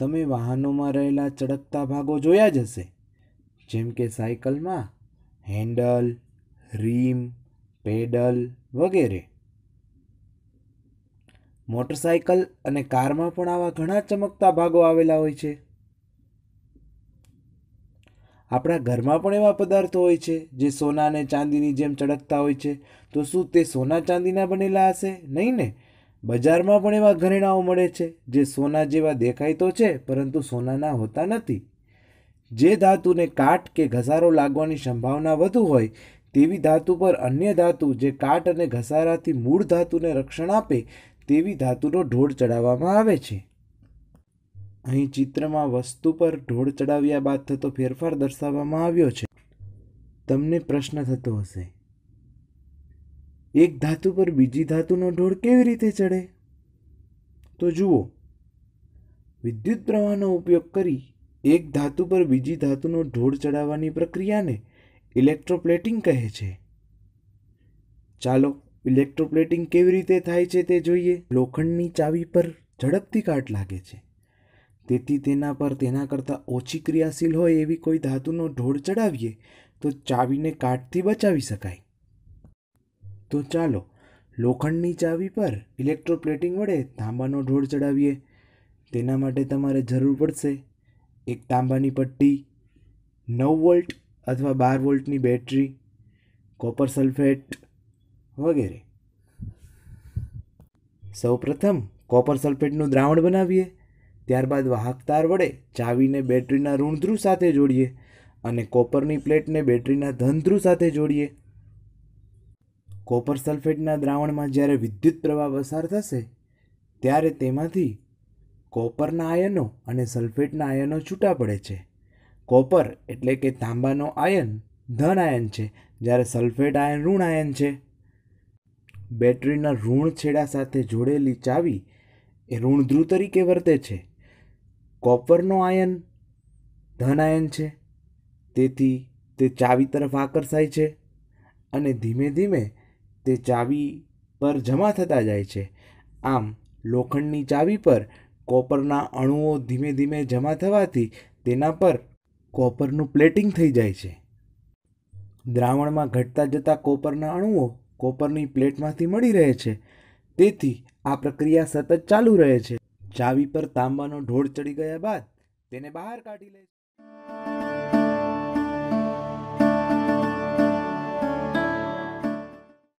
તમે વાહનોમાં રહેલા ચળકતા ભાગો જોયા જ હશે જેમ કે સાયકલમાં હેન્ડલ રીમ પેડલ વગેરે મોટરસાયકલ અને કારમાં પણ આવા ઘણા ચમકતા ભાગો આવેલા હોય છે આપણા ઘરમાં પણ એવા પદાર્થો હોય છે જે સોના અને ચાંદીની જેમ ચળકતા હોય છે તો શું તે સોના ચાંદીના બનેલા હશે નહીં ને બજારમાં પણ એવા ઘરેણાઓ મળે છે જે સોના જેવા દેખાય તો છે પરંતુ સોનાના હોતા નથી જે ધાતુને કાટ કે ઘસારો લાગવાની સંભાવના વધુ હોય તેવી ધાતુ પર અન્ય ધાતુ જે કાટ અને ઘસારાથી મૂળ ધાતુને રક્ષણ આપે તેવી ધાતુનો ઢોળ ચડાવવામાં આવે છે અહીં ચિત્રમાં વસ્તુ પર ઢોળ ચડાવ્યા બાદ થતો ફેરફાર દર્શાવવામાં આવ્યો છે તમને પ્રશ્ન થતો હશે એક ધાતુ પર બીજી ધાતુનો ઢોળ કેવી રીતે ચડે તો જુઓ વિદ્યુત પ્રવાહનો ઉપયોગ કરી એક ધાતુ પર બીજી ધાતુનો ઢોળ ચડાવવાની પ્રક્રિયાને ઇલેક્ટ્રોપ્લેટિંગ કહે છે ચાલો ઇલેક્ટ્રોપ્લેટિંગ કેવી રીતે થાય છે તે જોઈએ લોખંડની ચાવી પર ઝડપથી કાટ લાગે છે તેથી તેના પર તેના કરતાં ઓછી ક્રિયાશીલ હોય એવી કોઈ ધાતુનો ઢોળ ચડાવીએ તો ચાવીને કાટથી બચાવી શકાય તો ચાલો લોખંડની ચાવી પર ઇલેક્ટ્રોપ્લેટિંગ વડે તાંબાનો ઢોળ ચડાવીએ તેના માટે તમારે જરૂર પડશે એક તાંબાની પટ્ટી નવ વોલ્ટ અથવા બાર વોલ્ટની બેટરી કોપર સલ્ફેટ વગેરે સૌપ્રથમ કોપર સલ્ફેટનું દ્રાવણ બનાવીએ ત્યારબાદ વાહક તાર વડે ચાવીને બેટરીના ઋણધ્રુવ સાથે જોડીએ અને કોપરની પ્લેટને બેટરીના ધનધ્રુવ સાથે જોડીએ કોપર સલ્ફેટના દ્રાવણમાં જ્યારે વિદ્યુત પ્રવાહ પસાર થશે ત્યારે તેમાંથી કોપરના આયનો અને સલ્ફેટના આયનો છૂટા પડે છે કોપર એટલે કે તાંબાનો આયન ધન આયન છે જ્યારે સલ્ફેટ આયન ઋણ આયન છે બેટરીના ઋણ છેડા સાથે જોડેલી ચાવી એ ઋણધ્રુવ તરીકે વર્તે છે કોપરનો આયન ધન આયન છે તેથી તે ચાવી તરફ આકર્ષાય છે અને ધીમે ધીમે તે ચાવી પર જમા થતા જાય છે આમ લોખંડની ચાવી પર કોપરના અણુઓ ધીમે ધીમે જમા થવાથી તેના પર કોપરનું પ્લેટિંગ થઈ જાય છે દ્રાવણમાં ઘટતા જતા કોપરના અણુઓ કોપરની પ્લેટમાંથી મળી રહે છે તેથી આ પ્રક્રિયા સતત ચાલુ રહે છે ચાવી પર તાંબાનો ઢોળ ચડી ગયા બાદ તેને બહાર કાઢી લે છે